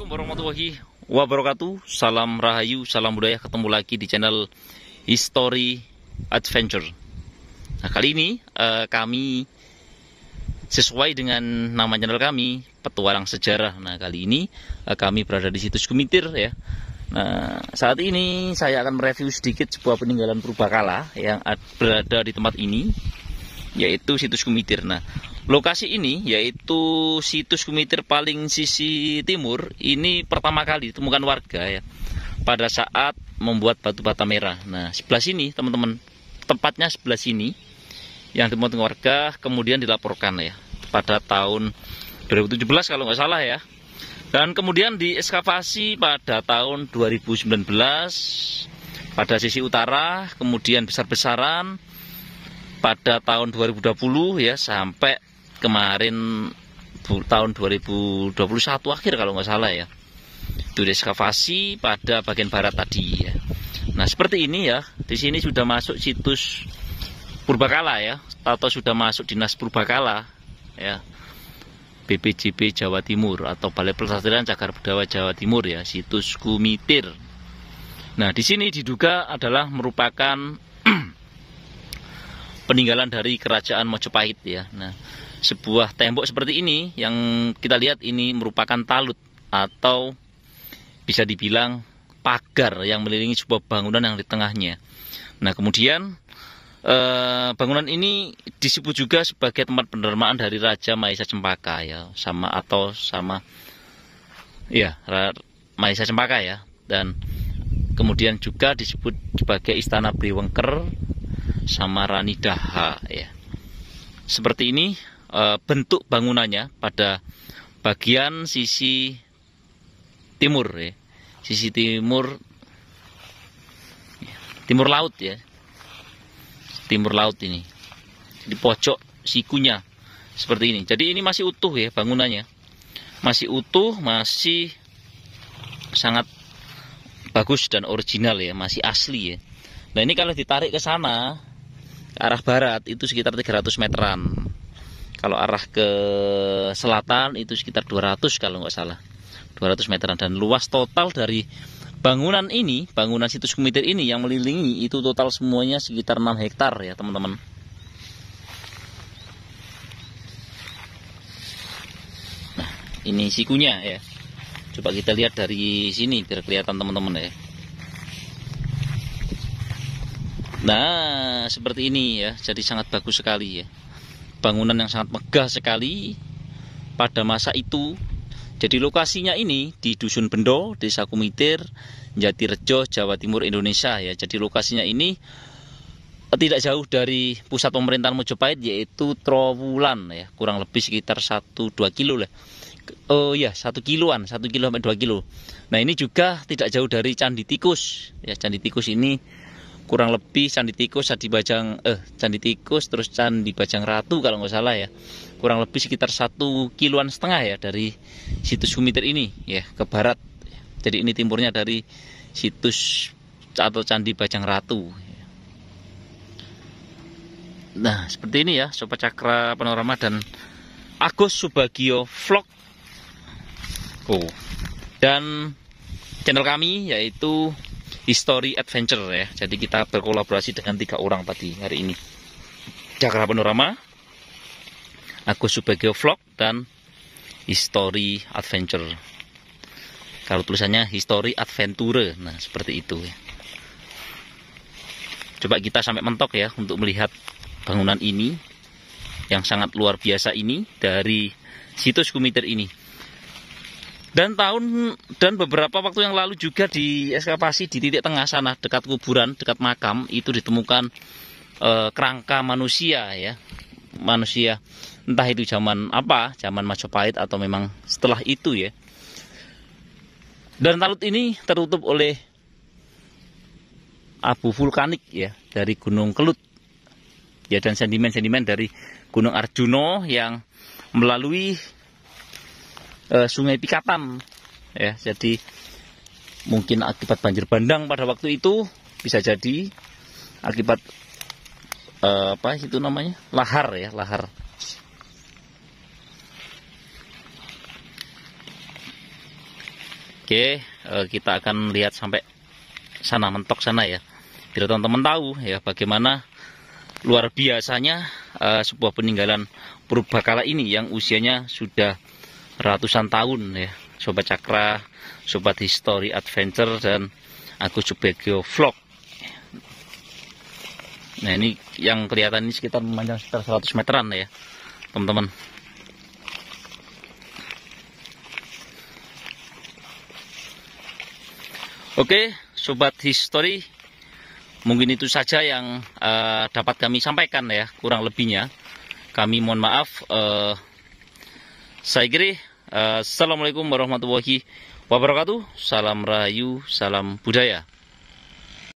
Assalamualaikum warahmatullahi wabarakatuh Salam Rahayu, salam budaya Ketemu lagi di channel History Adventure Nah kali ini uh, kami Sesuai dengan nama channel kami Petualang Sejarah Nah kali ini uh, kami berada di situs Gumitir ya Nah, saat ini saya akan mereview sedikit sebuah peninggalan purbakala yang berada di tempat ini, yaitu situs Kumitir. Nah, Lokasi ini yaitu situs Kumitir paling sisi timur ini pertama kali ditemukan warga ya pada saat membuat batu bata merah. Nah, sebelah sini teman-teman, tempatnya sebelah sini yang ditemukan warga kemudian dilaporkan ya pada tahun 2017 kalau nggak salah ya. Dan kemudian diekskavasi pada tahun 2019 pada sisi utara, kemudian besar-besaran pada tahun 2020 ya sampai kemarin tahun 2021 akhir kalau nggak salah ya itu ekskavasi pada bagian barat tadi ya. Nah seperti ini ya, di sini sudah masuk situs Purbakala ya, atau sudah masuk dinas Purbakala ya, BPJB Jawa Timur atau Balai Pelestarian Cagar Budaya Jawa Timur ya, situs Kumitir. Nah di sini diduga adalah merupakan eh, peninggalan dari kerajaan Mojopahit ya. Nah, sebuah tembok seperti ini yang kita lihat ini merupakan talut atau bisa dibilang pagar yang melilingi sebuah bangunan yang di tengahnya. Nah, kemudian eh, bangunan ini disebut juga sebagai tempat penerimaan dari Raja Maisa Cempaka ya, sama atau sama ya Maisa Cempaka ya dan kemudian juga disebut sebagai Istana Priwengker sama Samaranidaha ya. Seperti ini e, bentuk bangunannya pada bagian sisi timur ya. Sisi timur ya, timur laut ya. Timur laut ini. Di pojok sikunya seperti ini. Jadi ini masih utuh ya bangunannya. Masih utuh, masih sangat bagus dan original ya, masih asli ya. Nah ini kalau ditarik ke sana, arah barat itu sekitar 300 meteran kalau arah ke selatan itu sekitar 200 kalau nggak salah 200 meteran dan luas total dari bangunan ini bangunan situs kumitir ini yang melilingi itu total semuanya sekitar 6 hektar ya teman-teman nah ini sikunya ya coba kita lihat dari sini biar kelihatan teman-teman ya Nah, seperti ini ya. Jadi sangat bagus sekali ya. Bangunan yang sangat megah sekali pada masa itu. Jadi lokasinya ini di Dusun Bendo, Desa Kumitir, Jatirejo, Jawa Timur, Indonesia ya. Jadi lokasinya ini tidak jauh dari pusat pemerintahan Mojopahit yaitu Trowulan ya kurang lebih sekitar 1-2 kilo lah oh ya 1 kiloan 1 kilo sampai 2 kilo nah ini juga tidak jauh dari candi tikus ya candi tikus ini kurang lebih Candi Tikus, Candi Bajang eh Candi Tikus terus Candi Bajang Ratu kalau nggak salah ya. Kurang lebih sekitar satu kiloan setengah ya dari situs sumiter ini ya ke barat. Jadi ini timurnya dari situs atau Candi Bajang Ratu. Nah, seperti ini ya Sobat Cakra Panorama dan Agus Subagio Vlog. Oh. Dan channel kami yaitu History Adventure ya. Jadi kita berkolaborasi dengan tiga orang tadi hari ini. Cakra Panorama, aku sebagai vlog dan History Adventure. Kalau tulisannya History Adventure, nah seperti itu ya. Coba kita sampai mentok ya untuk melihat bangunan ini yang sangat luar biasa ini dari situs Kumiter ini. Dan tahun dan beberapa waktu yang lalu juga di ekskavasi di titik tengah sana dekat kuburan, dekat makam itu ditemukan e, kerangka manusia ya. Manusia entah itu zaman apa, zaman Majapahit atau memang setelah itu ya. Dan talut ini tertutup oleh abu vulkanik ya dari Gunung Kelut. Ya dan sedimen-sedimen dari Gunung Arjuno yang melalui e, Sungai Pikatan ya jadi mungkin akibat banjir bandang pada waktu itu bisa jadi akibat e, apa itu namanya lahar ya lahar Oke, eh, kita akan lihat sampai sana mentok sana ya. Biar teman-teman tahu ya bagaimana luar biasanya uh, sebuah peninggalan purba kala ini yang usianya sudah ratusan tahun ya Sobat Cakra Sobat History Adventure dan Agus Subegio Vlog nah ini yang kelihatan ini sekitar memanjang sekitar 100 meteran ya teman-teman Oke, sobat history, mungkin itu saja yang uh, dapat kami sampaikan ya, kurang lebihnya. Kami mohon maaf. Uh, saya kira Eh, Assalamualaikum warahmatullahi wabarakatuh. Salam rayu, salam budaya.